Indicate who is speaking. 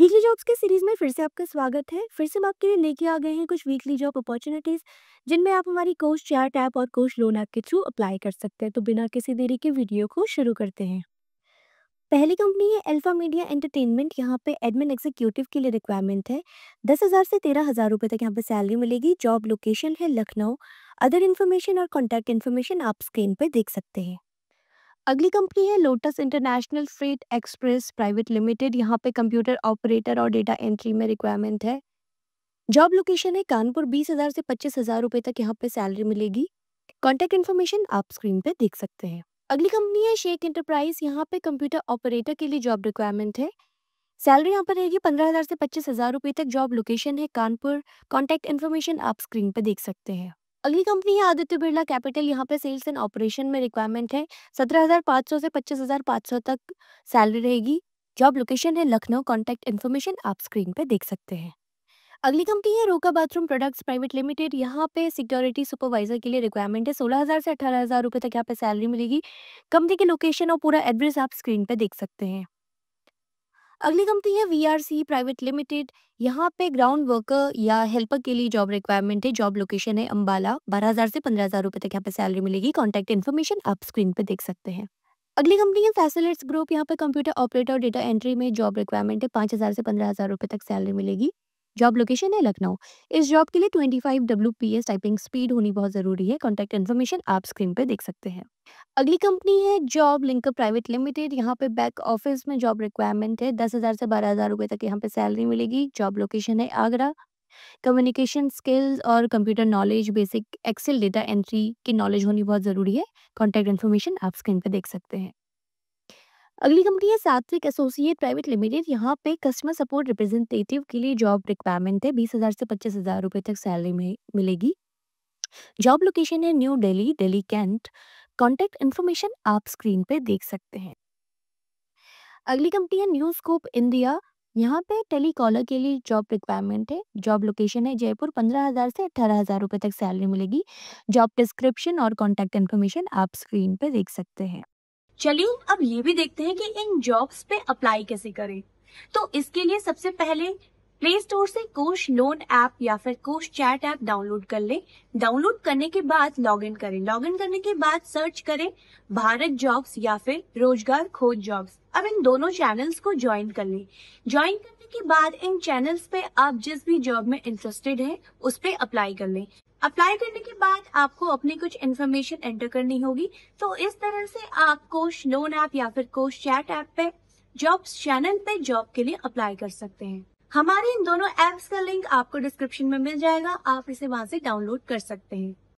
Speaker 1: weekly jobs के series में फिर से आपका स्वागत है फिर से हम आपके लिए लेके आ गए हैं कुछ वीकली जॉब अपॉर्चुनिटीज जिनमें आप हमारी कोच चार टैप और कोच लोन ऐप के थ्रू अप्लाई कर सकते हैं तो बिना किसी देरी के वीडियो को शुरू करते हैं पहली कंपनी है अल्फा मीडिया एंटरटेनमेंट यहाँ पे एडमिन एग्जीक्यूटिव के लिए रिक्वायरमेंट है दस हज़ार से तेरह हज़ार रुपये तक यहाँ पे सैलरी मिलेगी जॉब लोकेशन है लखनऊ अदर इन्फॉर्मेशन और कॉन्टैक्ट इन्फॉर्मेशन आप स्क्रीन पर देख सकते हैं अगली कंपनी है Lotus International Freight Express Private limited यहाँ पे कंप्यूटर ऑपरेटर और डेटा एंट्री में रिक्वायरमेंट है जॉब लोकेशन है कानपुर बीस हज़ार से पच्चीस हज़ार रुपये तक यहाँ पे सैलरी मिलेगी कॉन्टैक्ट इन्फॉर्मेशन आप स्क्रीन पे देख सकते हैं अगली कंपनी है शेख इंटरप्राइज यहाँ पे कंप्यूटर ऑपरेटर के लिए जॉब रिक्वायरमेंट है सैलरी यहाँ पर रहेगी पंद्रह हज़ार से पच्चीस हज़ार रुपये तक जॉब लोकेशन है कानपुर कॉन्टैक्ट इन्फॉर्मेशन आप स्क्रीन पर देख सकते हैं अगली कंपनी है आदित्य बिरला कैपिटल यहाँ पे सेल्स एंड ऑपरेशन में रिक्वायरमेंट है सत्रह हजार पाँच सौ से पच्चीस हजार पाँच सौ तक सैलरी रहेगी जॉब लोकेशन है लखनऊ कॉन्टैक्ट इन्फॉर्मेशन आप स्क्रीन पे देख सकते हैं अगली कंपनी है रोका बाथरूम प्रोडक्ट्स प्राइवेट लिमिटेड यहाँ पे सिक्योरिटी सुपरवाइजर के लिए रिक्वायरमेंट है सोलह हज़ार से अठारह हज़ार रुपये तक यहाँ पे सैलरी मिलेगी कंपनी की लोकेशन और पूरा एड्रेस आप स्क्रीन पे देख सकते हैं अगली कंपनी है वीआरसी प्राइवेट लिमिटेड यहाँ पे ग्राउंड वर्कर या हेल्पर के लिए जॉब रिक्वायरमेंट है जॉब लोकेशन है अम्बाला बारह हजार से पंद्रह हजार रुपए तक यहाँ पे सैलरी मिलेगी कॉन्टैक्ट इन्फॉर्मेशन आप स्क्रीन पे देख सकते हैं अगली कंपनी है फैसिलिट्स ग्रुप यहाँ पे कंप्यूटर ऑपरेटर डेटा एंट्री में जॉब रिक्वायरमेंट है पांच हज़ार से पंद्रह हज़ार तक सैलरी मिलेगी जॉब लोकेशन है लखनऊ इस जॉब के लिए 25 five W P S typing speed होनी बहुत ज़रूरी है कॉन्टैक्ट इन्फॉर्मेशन आप स्क्रीन पे देख सकते हैं अगली कंपनी है जॉब लिंक प्राइवेट लिमिटेड यहाँ पे बैक ऑफिस में जॉब रिक्वायरमेंट है दस हज़ार से बारह हज़ार रुपए तक यहाँ पे सैलरी मिलेगी जॉब लोकेशन है आगरा कम्युनिकेशन स्किल्स और computer knowledge basic Excel data entry की नॉलेज होनी बहुत ज़रूरी है कॉन्टैक्ट इन्फॉर्मेशन आप स्क्रीन पर देख सकते हैं अगली कंपनी है सात्विक एसोसिएट प्राइवेट लिमिटेड यहाँ पे कस्टमर सपोर्ट रिप्रेजेंटेटिव के लिए जॉब रिक्वायरमेंट है बीस हज़ार से पच्चीस हज़ार रुपए तक सैलरी में मिलेगी जॉब लोकेशन है New Delhi Delhi Cantt contact information आप स्क्रीन पे देख सकते हैं अगली कंपनी है न्यू स्कोप इंडिया यहाँ पे टेलीकॉलर के लिए जॉब रिक्वायरमेंट है जॉब लोकेशन है जयपुर पंद्रह हज़ार से अठारह हज़ार रुपए तक सैलरी मिलेगी जॉब डिस्क्रिप्शन और कॉन्टैक्ट इन्फॉर्मेशन आप स्क्रीन पे देख सकते हैं चलिए अब ये भी देखते हैं कि इन जॉब्स पे अप्लाई कैसे करें तो इसके लिए सबसे पहले प्ले स्टोर से कोश लोन ऐप या फिर कोश चैट ऐप डाउनलोड कर लें डाउनलोड करने के बाद लॉगिन करें लॉगिन करने के बाद सर्च करें भारत जॉब्स या फिर रोजगार खोज जॉब्स अब इन दोनों चैनल्स को ज्वाइन कर लें ज्वाइन करने के बाद इन चैनल्स पे आप जिस भी जॉब में इंटरेस्टेड हैं उस पर अप्लाई कर लें अप्लाई करने के बाद आपको अपनी कुछ इन्फॉर्मेशन एंटर करनी होगी तो इस तरह से आप कोश लोन ऐप या फिर कोश चैट ऐप पे जॉब चैनल पे जॉब के लिए अप्लाई कर सकते हैं हमारे इन दोनों एप्स का लिंक आपको डिस्क्रिप्शन में मिल जाएगा आप इसे वहां से डाउनलोड कर सकते हैं